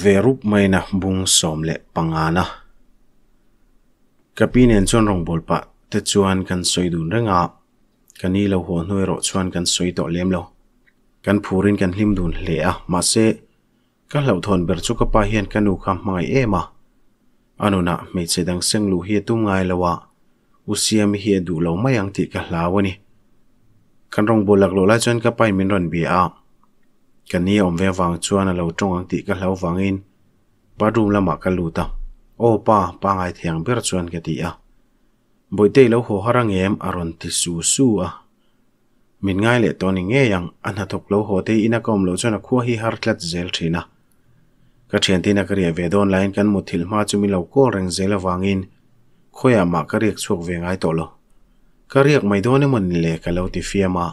วรุปไม่นะบุงสมเละปังานะกับปีนีนชวนรงบอลปะแต่ชวนกันสวยดูเรื่องอ่ะกันนี้เราหัวหน่วยรถชวนกันสวยต่อเลี้ยมเรากันผูรินกันลิมดูเหลี่ยมาเซกันเหล่าทนเบิร์ชุกปาเฮียนกันดูคำไม่เอมาอนุนะไม่ใช่ดังเสียงลูเฮียตุ้งไงละวะอุเซียมเฮียดูเราไม่ยังติดกันลาวะนี่กันรงบอลลักโลละชวนกันไปมินรอนเบียอ่ะ kan ni om ve wang chuan a lo tawng ang tih ka hlo wangin parum lama ka lu ta o pa pa ngai thiang ber chuan ka ti a boite lo ho harang em aron ti su su a min ngai le to ni nge yang an ha thok lo ho te ina kom lo chuan a khuwa hi har tlat zel thina ka thian tin a kariya ve don line kan muthil ma chumi lo ko reng zel wangin khoya ma ka riek chuk ve ngai to lo ka riek mai do ne mon le ka lo ti fiama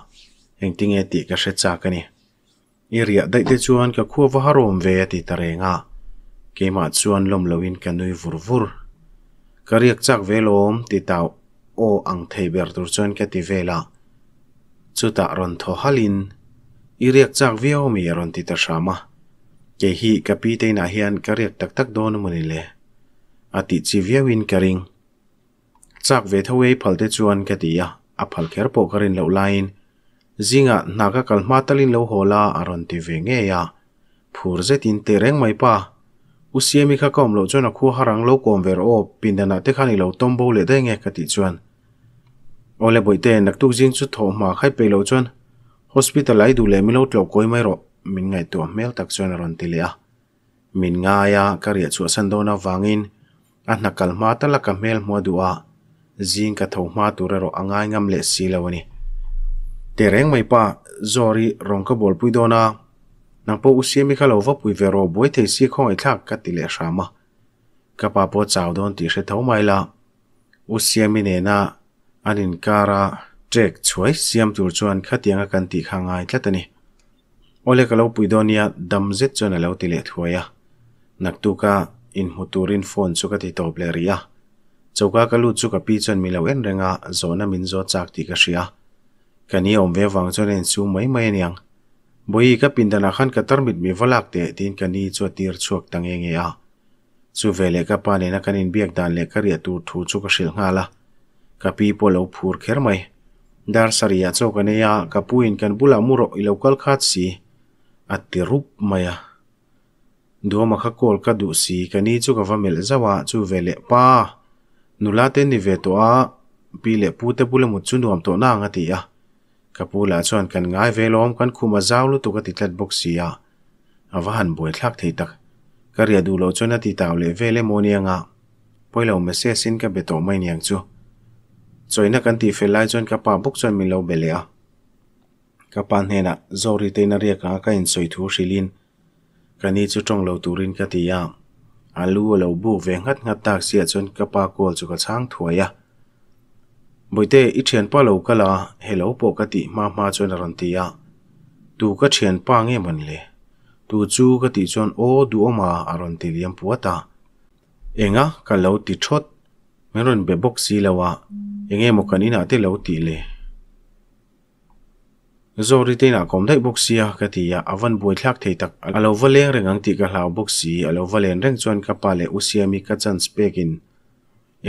engtinge ti ka hre cha ka ni area dai te chuan ka khu va harom ve ti tarenga kema chuan lom loin kanui vurvur kariak chak velom ti taw o ang theiber tur chuan ka ti vela chuta ron tho halin iriak chak vio mi ron ti ta shama ke hi kapi te na hian kariak tak tak don muni le ati chi viawin karing chak ve thawei phalte chuan ka ti ya a phal kher po karin lo lain zinga naga kalma talin lo hola aron ti ve nge ya phur ze tin te reng mai pa usiemi kha kom lo chona khu harang lo kom ver o pindana te khani lo tombo le de nge kati chuan ole boite nak tu jing chu tho ma khai pe lo chuan hospital ai du le mi lo tlo koi mai ro min ngai tu mel tak chuan ron ti le a min nga ya karia chu san do na wangin a nakal ma ta la ka mel mo du a jing ka tho tu ro angai ngam le si lo เรงไม่ป้จอรีรองกบอลปุยโดนานางปูอุเซมิคาลวาปุยเวโรบวยเทศีข้องไอ้ทักกัดติเลชามะกับป้าปอจ้าวโดนตีเสถ้าไม่ละอุเซมิเนน่าอันินการะเจ็กช่วยเสียมตูจวนขัดยังกันตีข้างไอ้แค่ตันีโอเล็กลาวปุยโดนียดัมิตจนแล้วติเลทัวยะนักตุกะอินหุตูรินฟอนสุกติโตเปลเรียเจ้าก้ากลุ่มสุกปีจวนมีลาวเอ็นเรงาโซนามินโซจากติกชีอะ kani omve vang zonen zu mai mayanyang bo ii ka pindana khan ka tarmit mii walakde e tiin kani ii zua tir chuak tang e nga ya zu vele ka paani na kanin biaqdaan le karia tuu tuu zu ka shil nga la ka pii polo u puur kher mai dar sari ya ca wkana ya ka puin kan pula muro ilo u kal si ati rup maya duwa ma kakol ka duu sii kani ii ka vamele zawa zu vele paa nu la ve toa pii le puu te pula mut zu nuamto naa nga ti ya kapula chuan kan ngai velom kan khuma zau lu tu ka ti tlat box sia awa han boi thlak thei tak ka ria du lo chuan ati taw le vele moni anga poilo message in ka beto mai niang chu choina kan ti felai chuan ka pa buk chuan min lo belea ka pan hena zori te na ria ka ka in soi thu shilin kani chu tong lo turin ka ti ya alu lo bu ve ngat ngat tak sia chuan ka pa kol chu ka chang thuaya thế, ít tiền boite i thian pa lo kala helo po ka ti ma ma chuan ron ti ya tu ka thian pa nge man le tu chu ka ti chuan o du oma aron ti liam puata enga ka lo ti thot meron be box si lawa enge mo kanina te lo ti le zori te na kom dai box ya ka ti ya avan boi thlak thei tak alo valeng rengang ti ka hlau box si alo valen reng u ka pale usiami chân chance anh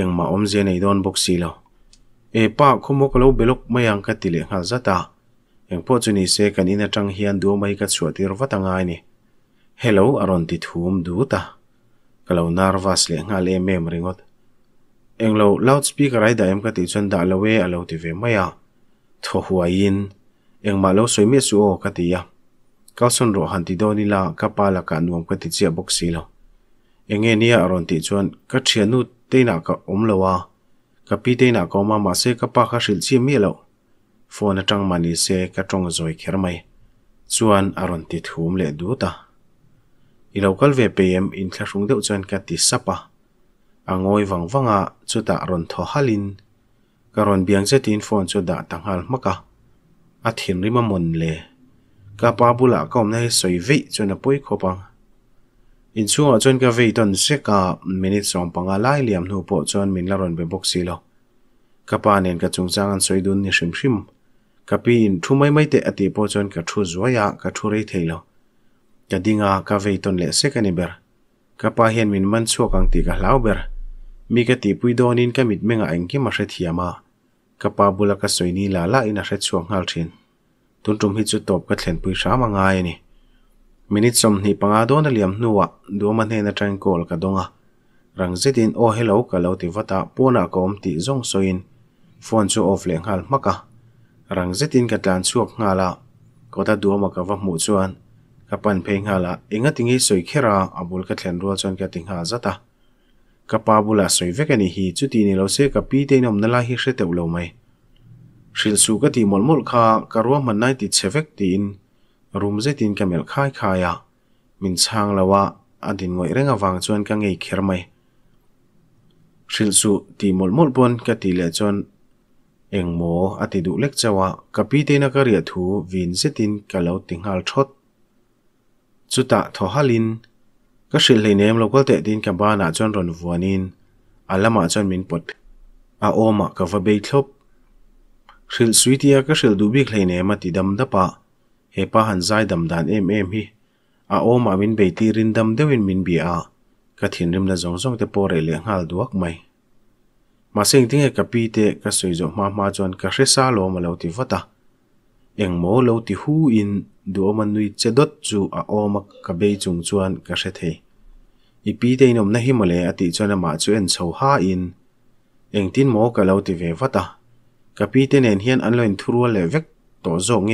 engma om je nei đón bốc xì lâu. e pa khomo kalo belok mayang ka tile nga zata eng po chuni se kan ina tang hian du mai ka chuatir watanga ni hello aron ti thum du ta kalo narvas le nga le mem ringot eng lo loud speaker ai da em ka ti chon da lawe alo ti maya tho huain eng ma lo soi me su o ka ti ti do ni ka pa ka nuam ka ti che boxi eng e ni aron ti chon ka thianu teina ka omlowa có kapite na koma mase kapa kha silchi mi lo phone atang mani se ka tong zoi khermai chuan aron tiệt thum lệ du ta ilokal ve pm in thla rung deuh chuan ka ti sapa vắng à, wanga chuta ron tho halin Cả karon biếng se tin phone chu da tanghal maka a thin rima ba bu ka có bula kom nei vị cho chuan bôi poi khopang Inchua chuan ka vei ton se ka minute song panga lai liam nu po chuan min la ron be box si lo. Ka pa nen ka chung chang an soi dun ni shim shim. Ka pi in thu mai mai te ati po chuan ka thu zua ya ka thu rei thei lo. Ka dinga ka vei ton le se ka ni ber. Ka pa hian min man chuo kang ti ka hlau ber. Mi ka ti pui don in ka mit menga eng ki ma she thia ma. Ka pa bula ka soi ni la la in a she chuang hal thin. Tun tum hi chu top ka thlen pui sha ma ngai ni. Minitsum hi pangado na liyam nuwa, duwa matnei na chankol ka dunga. Rang zitin ohe lau ka lau ti vataa ponaa ka omti zonk soin. Fuan chu ofle ngaal maka. Rang zitin katlaan chuak ngaala, kota duwa maka vaf muu chuwan. Ka panpe ngaala, inga tingi soy keraa abul katlaan ruo zonk ya tinga zataa. Ka pabulaa soy veka ni hii, chu ti ni lau se ka pii teni omnala hii she te wlo may. Shilsu ka ti molmol ka, karwa mannay ti chevek ti in. room zetin kamel khai à, mình sang là min à tin adin ngoi renga wang chuan ka ngei kher mai hril su ti mol mol pon ka ti le chon engmo ati du lek chawa kapi te na ka ria thu vin zetin ka lo tingal thot chuta tho halin ka hril le nem local te tin nín, à chon ron vuanin alama chon min pot a oma ka va be thlop suy suitia ka hril du bi khlei ne ma ti dam da pa hepa han zaidam dan em em hi a o ma min be ti rin dam dewin min bi a ka thin rim na zong zong te pore le ngal duak mai ma sing ting e ka pi te ka sui zo ma ma chon ka re sa lo ma lo ti vata eng mo lo ti hu in du o man nui che dot chu a o ma ka be chung chuan ka re the i pi na hi ma chu en chho ha in eng tin mo ka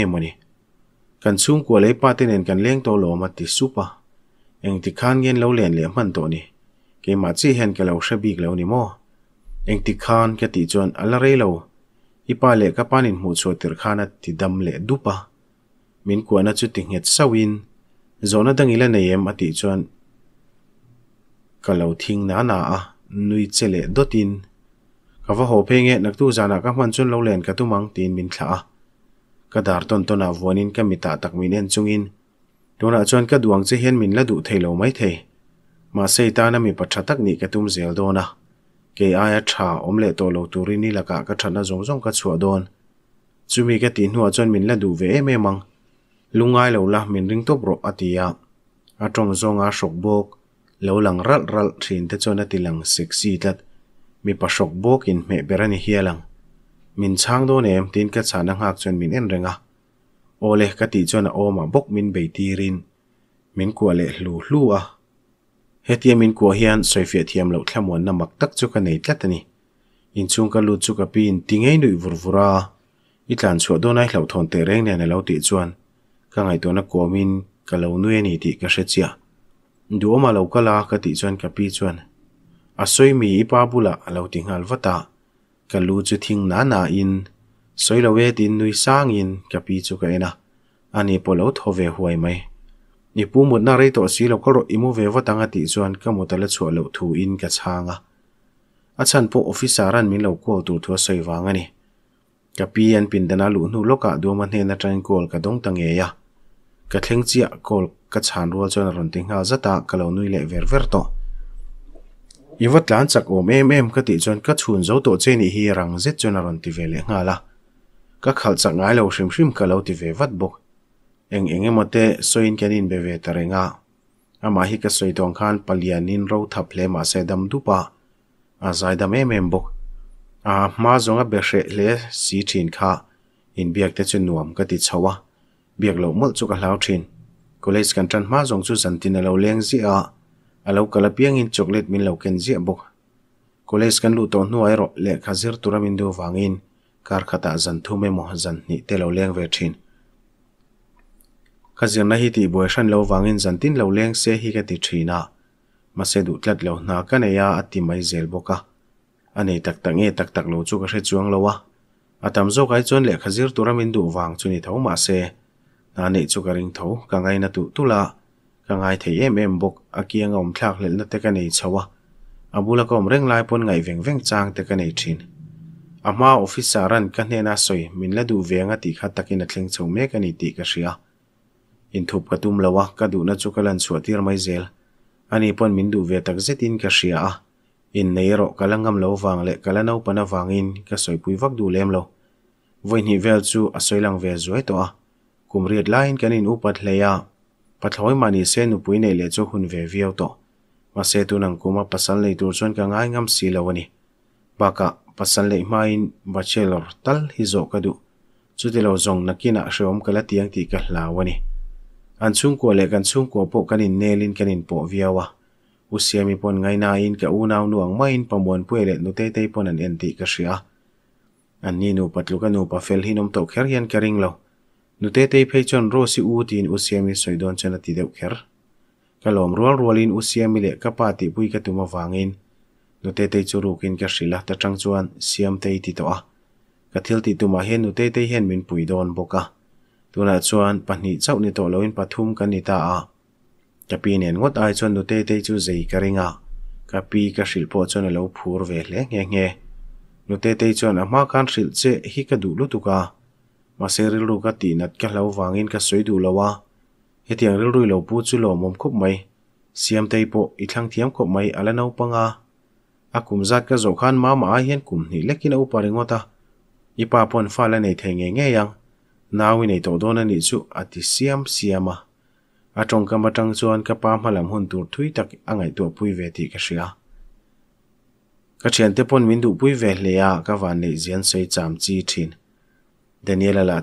in kan sum ko lấy pa ten en kan leng to lo ma ti supa anh ti khan gen lâu len le man tổ ni ke mà chi hen ke lâu she bik lo ni mo eng ti khan ke ti chon ala re lo ipa le ka panin mu chu tir khana ti dam le dupa min ko na chu ti nget sawin zona dang ila nei em ati chon ka lo thing na na a nui chele dotin ka va ho pe nge nak tu jana ka man chun lo len ka tumang tin min thla ka dar ton ton ah vuanin ka mita tak min en chungin tuna chuan ka duang che hian min la du thei lo mai thei ma sei ta na mi patha tak ni ka tum zel dona ke aya tha om le to lo turi ni laka ka thana zong zong ka chua don chumi ka ti hnuwa chuan min la du ve em emang lungai lo la min ring top ro atia atong zong a shok bok lo lang ral ral thin te chona tilang sexy tat mi pa shok bok in me berani hialang min chang do nem tin ka chana ngak chuan min en renga ole ka ti chuan a oma bok min bei tirin min kwa le hlu hlu a hetia min kwa hian soifia thiam lo thlamuan na mak tak chu ka nei tlatani in chung ka lu chu ka pin tingei nui vurvura itlan chu do nai hlau thon te reng ne na lo ti chuan ka ngai to na ko min ka lo nui ni ti ka hretia du oma lo kala ka ti chuan ka pi chuan a soi mi ipa bula lo ti ngal vata ka luudzu ting naa naa in, soy lawe din nuu i saang in ka pii zu ka ina, aanii po lawd howe huwa imay. I puumudna raay toa sii loo karo imuwe wa taa nga tiijuan ka mutala chua law tuu in kachaa nga. Achan po ofisaraan mii law kool tuu tuwa soywaa Iwat lan chak o mem mem ka ti chon ka chun zo to che ni hi rang zet chon aron ti vele nga la. Ka khal chak ngay lau shim shim ka lau ti ve vat buk. Eng inge mo te so in ka nin beve tare nga. A ma hi ka soy tong khan palia nin rau thap le ma se dam du pa. A zay da mem mem buk. A ma zo nga beshe le si chin ka. In biak te chun nuam ka ti chawa. Biak lau mul chuka lao chin. Kulis kan chan ma zong chu zantina lau leng zi a. alo kala piangin chocolate min lo ken zia bok college kan lu to nu ai ro le khazir turamin du wangin kar khata zan thu me mo zan ni te lo leng ve thin khazir na hi ti boi shan lo wangin zan tin lo leng se hi ka ti thina ma se du tlat lo na ka ne ya ati mai zel boka ane tak tak nge tak tak lo chu ka she chuang lo wa atam zo kai chon le khazir turamin du wang chu ni tho ma se na nei chu ka ring tho ka ngai na tu tula rangai thei em em bok akiang om thlak lelna te ka nei chawa abula kom reng lai pon ngai veng veng chang te ka nei thin ama officer ran ka hne na soi min la du venga ti kha takin a thleng chho me ka ni ti ka hria in thup ka tum lawa ka du na chu kalan chuatir mai zel ani pon min du ve tak zetin ka hria a in nei ro kalangam lo wang le kalano pana wangin ka soi pui vak du lem lo voin hi vel chu à a soilang ve zuai to a kumriat lain kanin upat leya pathloi mani se nupui nei le chu hun ve viau to ma se tu nang kuma pasal nei tur chuan ka ngai ngam si lo ani baka pasal lei main bachelor tal hi zo ka du chu te lo zong nakina shom kala tiang ti ka hlawani an chung ko le kan chung ko po kanin nelin kanin po viawa usiami pon ngay na in ka unaw nuang main pamon puele nu te te pon an enti ka shia an ni nu patlu ka nu pa fel hinom to kher hian ka นุเตเตเพจอนโรซิอูตินอุเซียมิสอยดอนชนติเดวเคร์กลอมรัวรัวลินอุเซียมิเลกะปาติปุยกะตุมาฟังอินนุเตเตจูรุกินกะสิลาตะจังจวนเซียมเตติโตอะกะทิลติตุมาเฮนุเตเตเฮนมินปุยดอนบกะตุนดจวนปันิเจ้านิโตลอินปัทุมกันนิตาอะกบปีเนนงดอายจวนนุเตเตจูเจกะริงะกะปีกะสิลโอจวนเลอผูรเวเลเงี้ยเงี้ยนุเตเตจวนอามาคันสิลเจฮิกะดูลุตุกามาเซริลรูกตินัดกันเลาวางินกันสวยดูละว่าเฮตียงริลรูเลวพูดจุลมมคบไหมเสียมไตโปอีทั้งเทียมคบไหมอะไรน่าปังอาอากุมจัดก็โจขันมามาเห็นกุมนี่เล็กกินเอาปาริงอตาอีป้าปนฟ้าและในเทงเงี้ยยังนาวินในตัวโดนนี่จุอติเสียมเสียมาอาจงกำบัตังจวนกับปามาลำหุ่นตัวทุยตักอ่างไอตัวพุยเวทีกเสียกระเชียนเตปนวินดูพุยเวเลียกับวันในเจียนใส่จามจีทิน Daniela la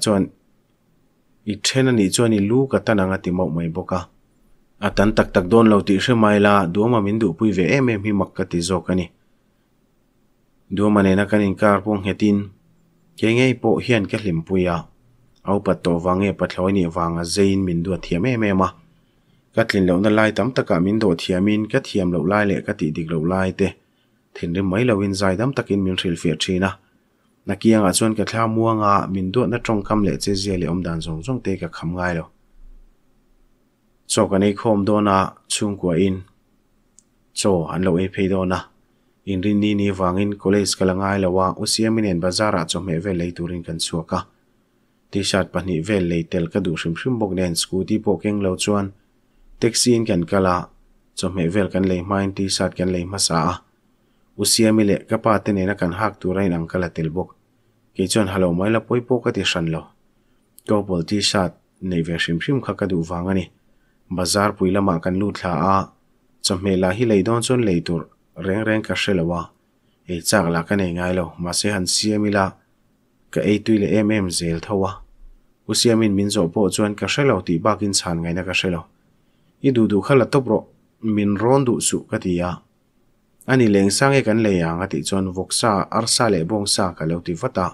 ít i anh ani chuan i lu ka tananga ti bốc à.à tân tak tak don lo ti hre mai la mà mình du pui về em em hi mặc makka ti zo kani duama ne hết tin. cái ngay hetin ke cái po hian à hlim pui a vàng pat to wange pathloi vàng à zin mình du thiam em em à. a katlin lo na lai tam mình ah min do mình cái thiam lâu lai le cái ti dik lo lai thế thin rim mai lo in zai dam mình min ril fe thina นักเียงก็ชวนกับข้ามัวงาบินดูนัตรงคำเล่เจเจเลอมดันส่งส่งเตะกับคำไงล่ะโซกันในคมโดนะช่วงกัวอินโซอันโลเอพีโดนะอินรินนี่นี่ฟังอินกอลเลสกัลังไงล่ะว่าอุศยมินเนบาซาร์จอมเอเวเลยตูรินกันสัวกะทีชาร์ปนิเวเลยเตลกระดูชิมชิมบกเดนสกูตีโปเก่งเล่าชวนเท็กซี่กันกะลาจอมเอเวลกันเลยไม่ทีชาร์กันเลยมาซาอุศิยมิเลกปาตเนีนักันหักตัวไรนังกะละติลบกกิจวนฮัลโหลไม่ละปุยปุกติชันโลก็บอกที่ชาตในเวชิมชิมขักดูฟังนี่บาซาร์ปุยละมากันลูดลาอาจำเมลาฮิเลยดอนจนเลยตัวเร่งเร่งกระเชลวะไอจากลักกันเองไงโลมาเสหันเสียมิลาก็ไอตุยเลเอ็มเอ็มเซลทว่าอุศิยมินมินโจปุจวนกระเชลวะตีบากินชันไงนะกระเชลวะยิ่งดูดูขันละตบรมินร้อนดุสุกติยา ani leng sang e kan le ang ati chon voksa arsa le bong sa ka lo ti vata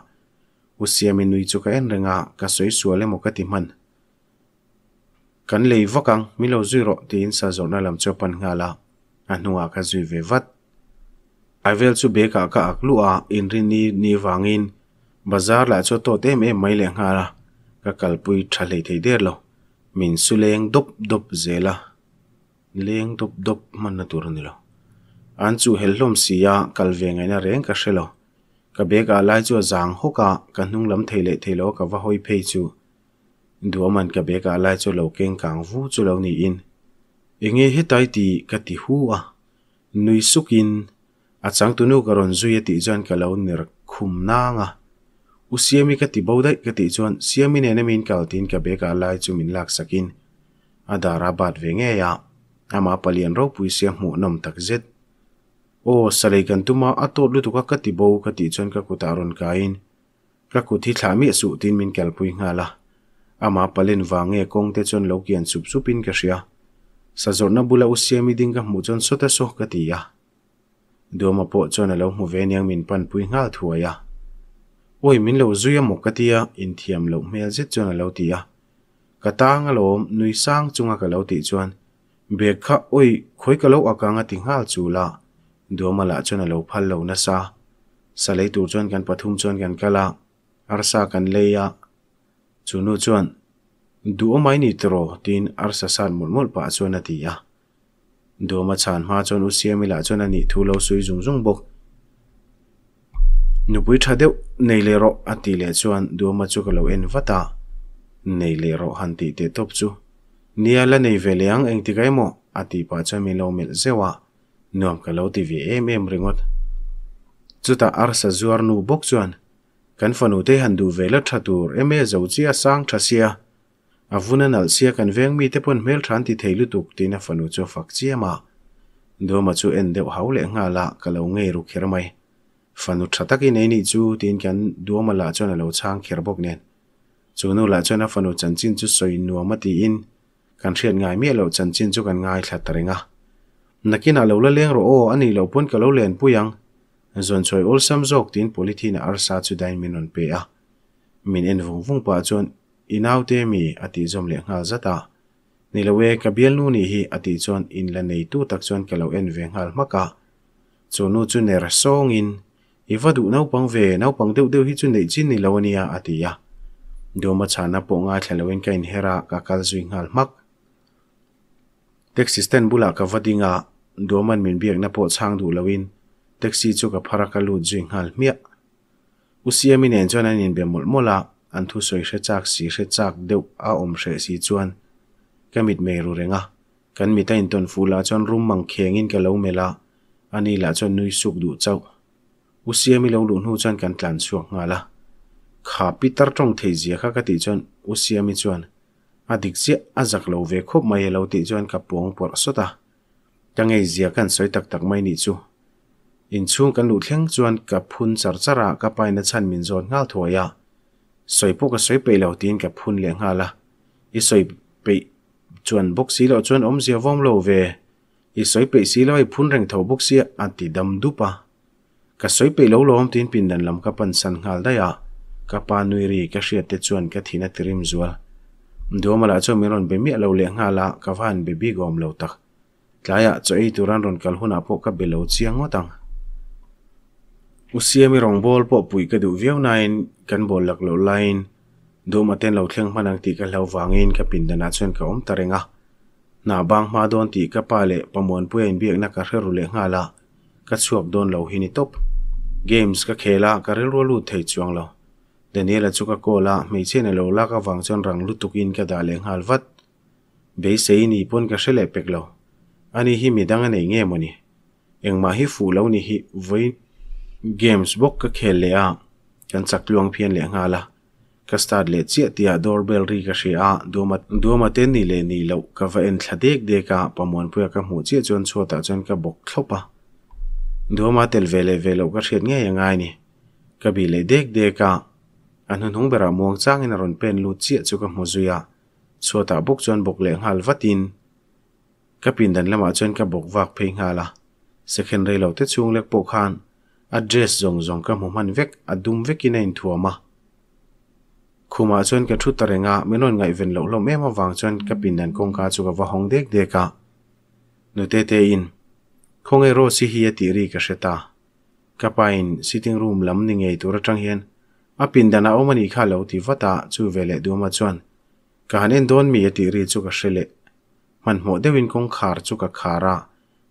usiamin nui chu ka en renga ka soi suale mo ka ti man kan lei vakang milo zuro ti in sa zona lam cho pan ngala anua ka zui ve vat avel chu be ka ka aklua in ri ni ni wangin bazaar la cho to te me mai le ngala ka kalpui thale thei der lo min su leng dop dop zela leng dop dop man na tur ni lo an chu helhlom sia kalvengaina reng ka hrelo ka beka lai chu zang hoka ka hnunglam theile theilo ka va hoi phei chu duaman ka beka lai chu lo keng kang vu chu lo ni in enge hetai ti ka ti hu a nui sukin achang tunu ka ron zui ti jan ka lo ner khum na nga u siami ka ti bodai ka ti chuan siami ne na min kal tin ka beka lai chu min lak sakin adara bat venge ya ama palian ro pui siam mu nom tak zet o salai kan tuma atot lutu ka kati bo kati chon ka kuta ron kain ka kuthi thlami su tin min kalpui ngala ama à palen wange kong te chon lokian sup supin ka ria sazorna bula usiami ding ka mu chon sota so kati ya doma po chon alo mu veniang min pan pui ngal thuaya oi min lo zuya mo katia in thiam lo mel zet chon alo tia katang alom nui sang chunga ka à lo ti chuan bekha oi khoi ka lo aka à nga ti ngal chu la duamala chuna lo phal lo na sa salai tu chuan kan pathum chuan kan kala arsa kan leya chunu chuan duomai ni tro tin arsa san mul mul pa chuna ti ya duoma chan ma chuan u siami la chuan ani thu lo sui zung zung bok nupui tha deu nei le ro ati le chuan duoma chu ka lo en nei le ro te top chu niala nei veleang eng ti ati pa mi lo mel zewa Nuwa ka lau tivye ee me mri ngot. Tsu ta ar sa zuar nuu buk juan. Kan fanu te hantu vele tra tur e me e zauji a saang tra siya. A vu na nal siya kan veng mi te pun mel tra an ti thei lu tuk ti na fanu jua faq chiya ma. Duwa ma chu en deo hau lea nga laa ka lau ngeeru kiramay. Fanu tra taki nene chu ti kan duwa ma la juana lau caang kirabuk nen. Chu nuu la juana fanu chanchin chu soy nuwa ma in. Kan khiat nga e me lau chanchin chu kan nga e lathari nakin a lawla leng ro o ani lo pon ka lo len puyang zon choi ol sam zok tin polythene arsa chu dai minon pe a min en vung vung pa chon inau te mi ati zom le nga zata nilawe ka bial nu ni hi ati chon in la nei tu tak chon ka lo en ve ngal maka chu nu chu ner song in iwa du nau pang ve nau pang deu deu hi chu nei chin ni ati ya do ma po nga thalawin ka in hera zui ngal mak taxi stand bula ka vadinga doman min biak na po chang du lawin taxi chu ka pharaka lu jing hal mia usiam in enjon an in bemol mola an thu soi she chak si she chak deu a om she si chuan kamit me ru renga kan mi ta in ton fula chon rum mang kheng in ka lo mela ani la chon nui suk du chau usiam i lo lu nu chon kan tlan chuak nga la kha pitar tong thei zia kha ka ti chon usiam i chuan อาทิตเสียอาจักเหลวเวคบไม่เหลวติจวนกับปวงปวดสุดาจังไงเสียกันสวยตักตักไม่นิจูอินชูงกันหลุดเข่งจวนกับพุนสารสระกับไปนัชันมินจวนง่าถวยาสวยพวกก็สวยไปเหลวตีนกับพุนเลี้ยงหาละอีสวยไปจวนบุกสีเลวจวนอมเสียว่องเลวเว อีสวยไปสีเลวไอพุนแรงเท่าบุกเสียอันติดดำดูปะกับสวยไปเหลวลอมตีนปินดันลำกับปันสันหาได้ยากับปานุยรีกับเสียเตจวนกับทีนัดริมจวนดูมาแล้ะเจ้ามีรอนเบมีเอาเลี้ยงหาละกัฟันเบบีกอมเลวตักกลายะเจ้าอยตุรันรอนกัลหุนอพกับเบลวดเี่งว่ตังอุซี่มีรองบอลพอบปุยกระดูวิวนายกันบอลหลักเลวไลน์ดูมาเต้นเลวเคียงมานังตีกับเลววางเินกับปินเดนัชเชนกับอมตะเริงะหน้าบางมาโดนตีกับปาเล่ประมวลปู้เอ็นเบียกนักกระเรือเลี้ยงหาละกับชวบโดนเลวหินิตบเกมส์กับเคลากระเรือรัวลูดเทจวงเลวดนียลจุกโกลาไม่ใช่ในโลกลากฟังเสียงรังลุตุกินกับดาเลงฮัลวัตเบสเซนี่ปนกระเชลเปกโลอันนี้ฮิมิดังันเงี้ยมันนี่เอ็งมาฮิฟูแล้วนี่ฮิวเกมส์บกก็เคลเลอจันสักลวงเพียนเลงฮาละก็สตาร์เลเซียติอาดอร์เบลรีกระเชียดูมาดูมาเต็นนี่เลนี่แล้วกับเอ็นทัดเด็กเด็กก่ะประมวลเพื่อกับหูเจียจนชัวตาจนกับบกทบะดูมาเตลเวเลเวลกระเชียดเงี้ยยังไงนี่กับบีเลเด็กเด็กก่ะ anh hùng hung bera muang changin a rawn pen lu chia chu ka hmu zuya ah. chuata ah buk chuan bawk leh ngal vatin ka pindan lama chuan ka bawk vak sẽ ngala ah. secondary lo te chung lek pawh khan a dress zong zong ka hmu man vek a dum vekin a in thuama khuma chuan ka thu tarenga menon ngai ven lo lo mema wang chuan ka pindan kongka chu ka va hong dek deka nute te in không ai e ro si hi a tiri ka hreta kapain sitting room lam ni ngei tur atang hian a pindana awm anih kha lo ti vata chu vele duma chuan kahan en dawn mi ati ri chu ka hrele man hmuh deuhin kawng khar chu ka khara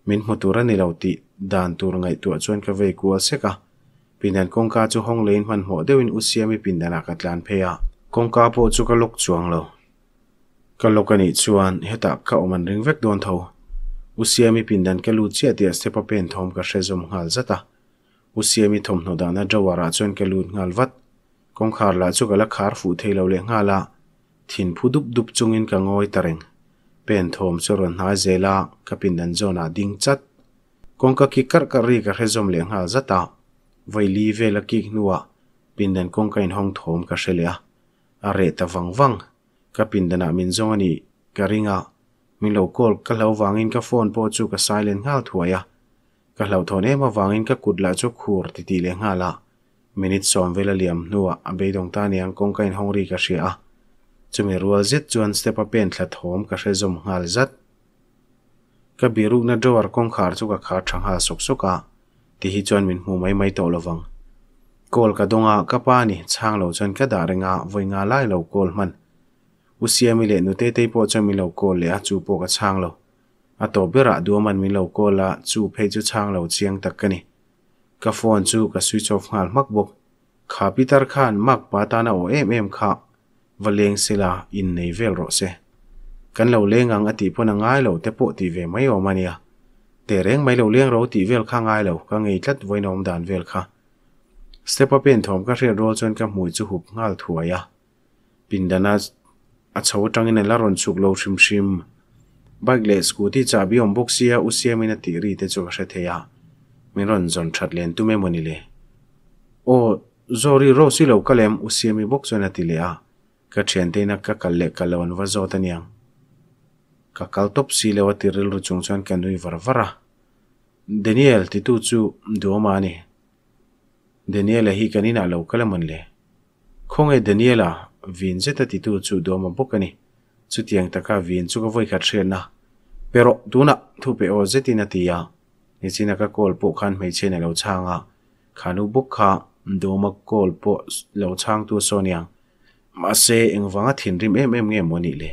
min hmu tur ani lo ti dan tur ngai tua chuan ka vei kual seka pindan kawngka chu hong lein man hmuh deuhin usiami pindana ka tlan phea kawngka pawh chu ka lok chuang lo ka lok anih chuan heta ka awm an ring vek dawn tho usiami pindan ka lu chiah tia stepa pen thawm ka hrezawm ngal zata usiami thawmhnaw dahna drawra chuan ka lut ngal vat con kawngkhar lah chu kala khar fu thei lo le nga la thin phu dup dup chungin ka ngoi tareng pen thom chu ron hnai zela kapin an zona ding chat kawngka ki kar kar ri ka hezom le nga zata vaili vela ki nuwa pindan kawngka in hong thom ka shelia a re ta wang wang kapindana min zongani ka ringa min lo kol ka lo wangin ka phone po chu ka silent ngal thuaya ka lo thon in wangin ka kudla cho khur ti ti le nga la minit som vela liam nuwa abei dong ta niang kong kain hong ri ka shi a. Tumi rual zit juan stepa pen tla thom ka shi zom ngal zat. Ka biruk na drawar kong khar chuka kha chang ha sok sok a. Ti hi juan min mu mai mai to lo vang. Kol ka dong a ka pa ni chang lo juan ka da ring a voi nga lai lo kol man. U siya mi le nu te te po chan mi lo kol le a chu po ka chang lo. A to bira duoman mi lo kol a chu pe chiang tak ni. กฟอนจูกสุิตช์ออฟฮัลมักบุกขาพิทักษ์ขานมักปาตานาโอเอ็มเอ็มขาวเลงเซลาอินในเวลโรเซกันเราเลงังอติพนังไงเราเตปุติเวไม่ออกมาเนียแต่เร่งไม่เราเลี้ยงเราติเวลข้างไงเราก็ไงจัดไว้นอมดานเวลข่ะสเตปเปนถมก็เรียรอจนกับหมวยจุบงาถั่วยะปินดานาอัชวตังในลารอนสุกเราชิมชิมบักเลสกูที่จะบิอมบุกเสียอุเซียมินติรีเตจุกเชเทีย Miron zon chatlen tume monile. O, zori ro silo kalem usiemi bokso natile a. Kachente na kakalle kalawan vazotan yang. Kakal top silo atiril rujung zon kandui varvara. Daniel titu zu mdu omani. Daniel ahi kanina alaw kalamunle. Kong e Daniela vin zeta titu zu mdu omabokani. Zutiang taka vin zuka voika chelna. Pero duna tupe o zeti natiyang. nên là các cô ni china ka kol pawh khan hmeichhe nei lo changa khanu buk đồ mà cô pawh lo chang tu sawniang mase engwanga thinrim em em nge mawni le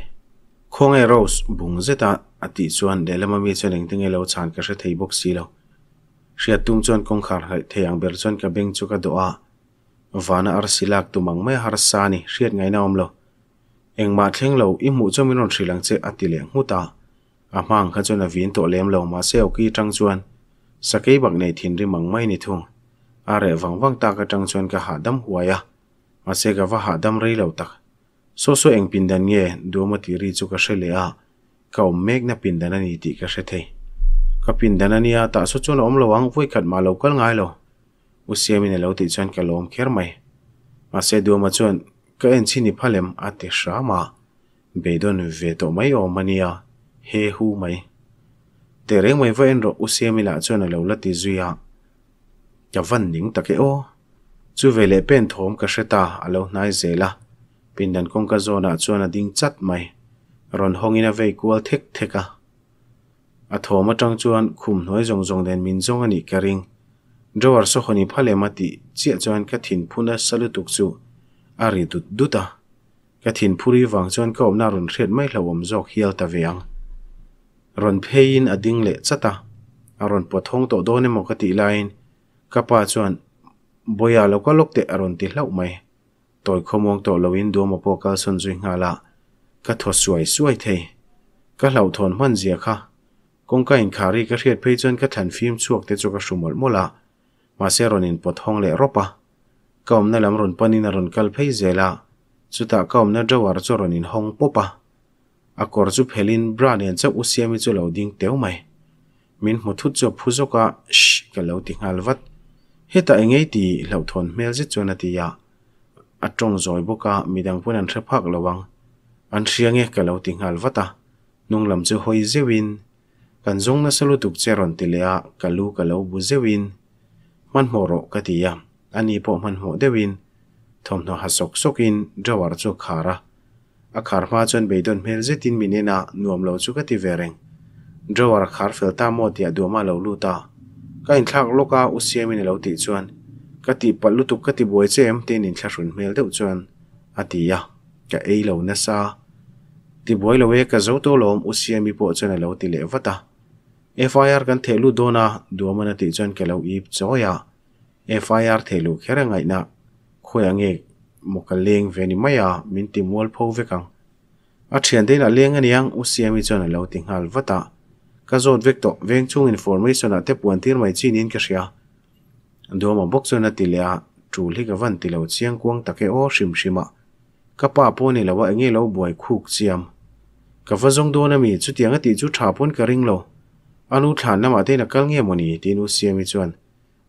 khonge rose bung zeta ati chuan lelama mi chuan engting lo chan ka hre thei bok si lo hria tum chuan kongkhar hai theiang ber chuan ka beng chu ka do a vana ar silak tumang mai ngay nào ni hriat ngai na om lo engma thleng lo i mu chomin on thrilang che ati le nguta à hmang kha chuan a viên to lem lo ma se oki tang chuan สกีบักในทินริมังไม่ในทุงอาเร่ฟังฟังตากระจังชวนกะหาดำหัวยะ มาเสกะว่าหาดำรีเหล่าตักโซโซเองปินดันเย่ดูมาตีรีจุกะเชเลียเขาเมกนับปินดันนีติกะเชเทกับปินดันนีอาตาสุจนอมระวังฟุ่ยขัดมาเหล่ากันง่ายเหล่าอุศซีมินเหล่าติชวนกะลมเคียร์ไม่อาเสดูมาชวนกะเอ็นชินิพาเลมอาเตชามาเบดอนเวโตไม่ออมานียเฮฮูไม่ để te reng mai vain ro usiami la chuan a lo la ti zuya ya van ning take o chu vele pen thom ka shreta alo hnai zela pindan kong ka zona chuan a ding chat mai ron hongina vei kual thek à a ở trong chuyện khum đến anh hnoi zong zong den min zong ani ka ring drawer so khoni phale mati chia chuan ka thin đút đút à, cái thìn duta ka thin chuyện có ông nào omna thiệt thret là ông jok hial ta veang ron pein a ding le chata aron po thong to don mo kati line ka pa chuan boya lo ka lok te aron ti hlau mai toy khomong to lo in do mo po ka son zui nga la ka tho suai suai the ka hlau thon man zia kha kong ka in khari ka riat pei chuan ka than film chuak te chu ka shumol mola ma se ron in po thong le ropa kaum na lam ron pani na ron kal phei zela chuta kaum na dawar ron in hong popa akor chu phelin bra nen cha u siami chu loading teu mai min mu thu chu phu joka sh ka lo ti ngal wat heta engai ti lo thon mel ji chu na ti ya a tong zoi boka midang pun an thrapak lawang an thriange ka lo ti ngal nung lam chu hoi jewin kan zong na salu tuk cheron ti leya ka lu ka lo bu jewin man moro ka ti ya ani po man ho dewin thom no hasok sokin drawar chu khara a khar hma chuan beidon hmel zetin minena nuam lo chu ka ti vereng ở khar fel ta mo ti mà lâu lu ta ka in thlak loka u siamin lâu tì chuan ka ti palu tu ka ti boi chem te nin thla hrun hmel deuh chuan atia ka ei lo na sa tì boi lâu e ka zo to lom u siami po chuan lo ti le vata FIR kan thelu dona duamana ti chuan ke lo ip choya FIR thelu kherangai na khoyangek một moka leng ve ni maya mình tìm mol pho ve kang a thian đây là leng ani ang usiami chon a lo ting hal vất wata ka zot vek to veng chung information a te puan tir mai chin in ka ria ndo ma bok chona ti le a tru li ka van ti lo chiang kuang take o shim shima ka pa po ni lawa enge lo buai khuk chiam ka va zong do na mi chu tianga ti chu tha pon ka ring lo anu thlan là cái te na kal nge moni tinu siami chon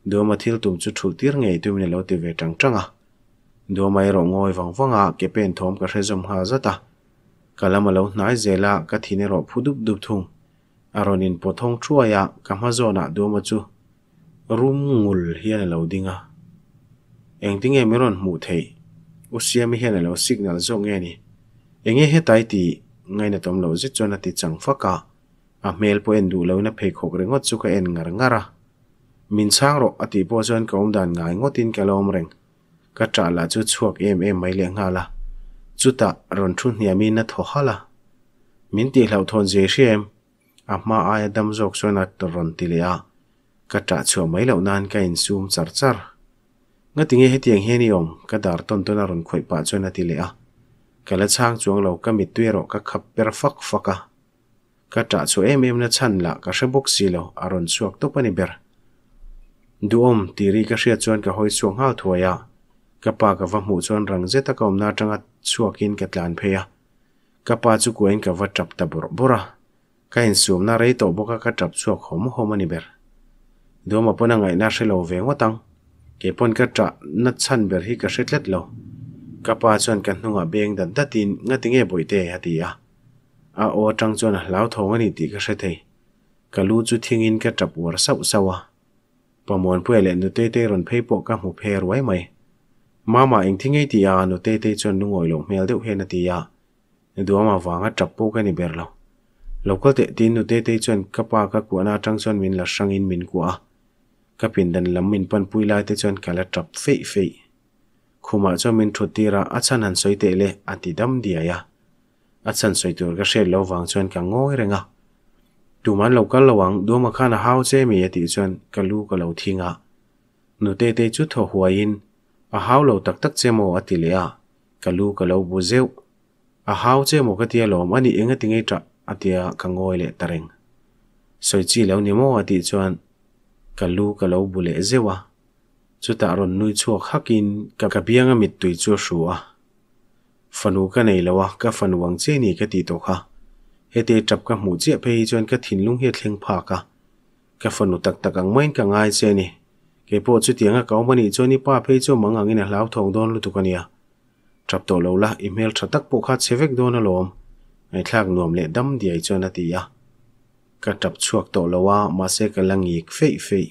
do ma thil chút chu thu tir ngei tu min lo về trăng trăng à. ดูไม่รง่อยวังวังอาเก็บเป็นทอมกับเชื่อมหาซะตากะละมาเลวนายเจละกะทีนรอผู้ดุบดุบทุงอารอนินปทงชั่วยะกะมาโซนะดูมาจูรุมงุลเฮียนเลวดิงะเองติงเอมิรอนหมู่เทยอุเซียมิเฮียนเลวสิกนัลจงเงนี่เองเฮตายตีไงนะตอมเลวจิจนติจังฟักกะอาเมลปเอนดูเลวนะเพขกเรงอดจุกเอนงารงัระมินช้างรออติปอจนกอมดานงายงอตินกะลอมเรง ka tra la chu chuak em em mai le nga la chu ta ron thu nya mi na tho ha la min ti lau thon je shi em a ma a ya dam jok so na tar ron ti le ya ka tra chu mai lau nan ka in sum char char nga ting he tiang he ni om ka dar ton ton ron khoi pa chu na ti le ya ka la chang chuang lau ka mi tui ka khap per fak faka ka tra chu em em na chan la ka shabuk si lo aron chuak to pani ber duom ti ka shia chuan ka hoi chuang ha thua ya kapa ka va mu chon rang je ta kaum na tanga chuwa kin ka tlan phe ya kapa chu ko ka va tap ta ka en sum na rei to ka ka tap chuwa khom ho mani ber do ma pona ngai na shelo ve ngo ke pon ka tra na ber hi ka shetlet lo kapa chon kan nu nga beng dan nga tinge boi te ya ya a o tang chon lao thong ani ka shethei kalu chu thing in ka tap war sau sawa pamon pwele nu te te ron phe po ka mu phe mama eng thingei ti a nu te te chuan nungoi lo hmel deuh hen a ti a duama wanga tapu ka ni ber lo local te tin nu te te chuan kapa ka kuana tang chuan min la in min kwa ka pin dan lam min pan pui lai te chuan kala tap fe fe khuma cho min thu ti ra achan han soi te le ati dam dia ya achan soi tur ka she lo wang chuan ka ngoi renga tu man local lawang duama khana hau che mi ati chuan kalu ka lo thinga nu te te chu tho huain ahau lo tak tak chemo atilia kalu kalau bu zeu ahau chemo ka tia lo mani enga tingai tra atia kangoi le tareng soi chi lo ni mo ati chuan kalu kalau bu le zewa chu ta ron nui chu khakin ka ka bianga mit tui chu shuwa fanu ka nei lawa ka fanu wang che ni ka ti to kha hete tap ka mu che pe chuan ka thin lung he thleng pha ka ka fanu tak tak ang main ka ngai che ni kepo chuti anga company choni pa phe cho mangang ina lao thong don lutukania trap to lo la email tha tak pokha chevek don alom ngai thak nom le dam di ai chona ti ya ka trap chuak to lo wa ma se ka langi fei fei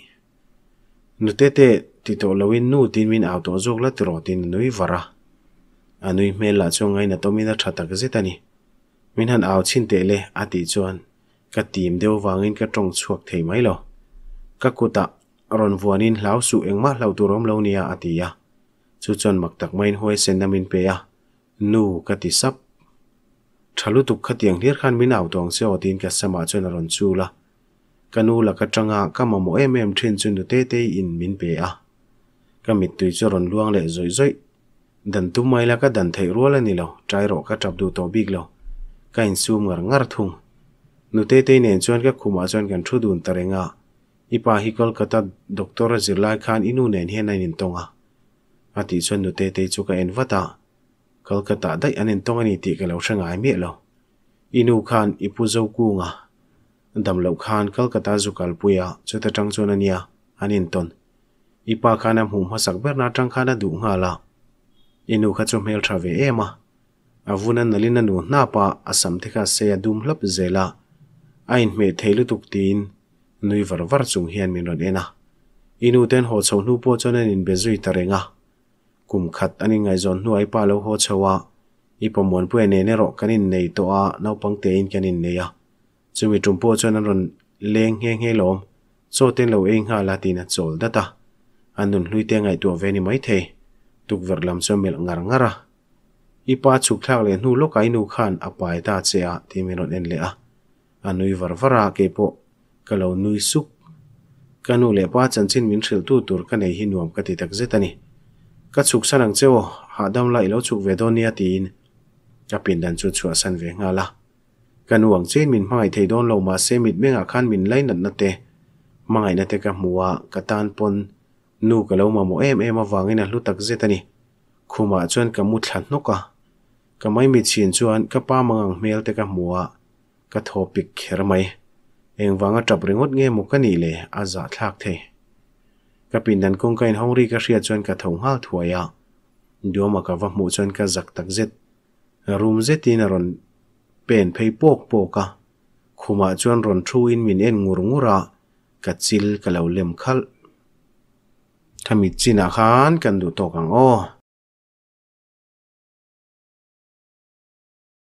nu te te ti to lo win nu tin min auto jok la ti ro tin nu i vara anu i la cho ngai na to mi na tha tak ge ta ni min han au chin te le a ti chon ka tim deu wangin ka tong chuak thei mai lo ka ku ta ron vuanin lao su engma hlau turom lo nia atia chu chon mak tak main hoi sen namin pe a nu ka ti sap thalu tuk khatiang hlir khan minaw tong se otin ka sama chon ron chu la kanu la ka tanga ka mamo em em thin chun te te in min pe a ka mit tui chu ron luang le zoi zoi dan tu mai la ka dan thei rual ani lo trai ro ka tap du to big lo ka in sum ngar ngar thung nu te te nen chuan ka khuma chuan kan thu dun tarenga ipa hikal kata doctor zirlai khan inu nen hian an intonga ati chuan nu te te chu ka en vata kalkata dai an intonga ni ti ka lo hrangai mi lo inu khan ipu zo ku nga dam lo khan kalkata zu kalpuya chuta tang chuan ania an inton ipa khan am hum hasak ber na tang khan du nga la inu kha chu mel thave ema avunan nalina nu na pa asam thika se adum lap zela ain me theilu tuk tin nui var var chung hian min ron ena inu ten ho chho nu po chon in bezui tarenga kum khat ani ngai zon nu ai pa lo ho chhawa ipomon pu ene ne ro kanin nei to a no pangte in kanin neya chumi tumpo chon ron leng he he lom cho ten lo eng ha latina chol data anun hlui te ngai tu ve ni mai the tuk ver lam cho mel ngar ngara ipa chuk thlak le nu lo kai nu khan apai ta chea timin ron en le a anui var vara ke po kalau nui suk kanu le pa chan chin min thril tu tur ka nei hi nuam ka ti tak zetani ka chuk sarang cheo ha dam la ilo chuk ve do nia tin ka pin dan chu chu san ve nga la kanuang chen min mai thei don lo ma se mit menga khan min lai nan na te mangai na te ka muwa ka tan pon nu ka lo ma mo em em awangin a lu tak zetani khuma chuan ka mu thlan noka ka mai mi chin chuan ka pa mangang mel te ka muwa ka thopik kher mai เองวางจับเริงดเงี้ยมกันนี่เลยอาจจะทักเทกับปีนดันกงกันห้องรีกเชียจนกระทงห้าถั่วยาดูมากับว่าหุชจนกับจักตักเจ็ดรวมเจ็ดีน่นเป็นไพโปกโปกะขุมาจนรนทูอินมินเอ็นงูรงูระกัดซิลกับเหลาเล็มขั้ลทำามีจีนอาคารกันดูตกังอ้อ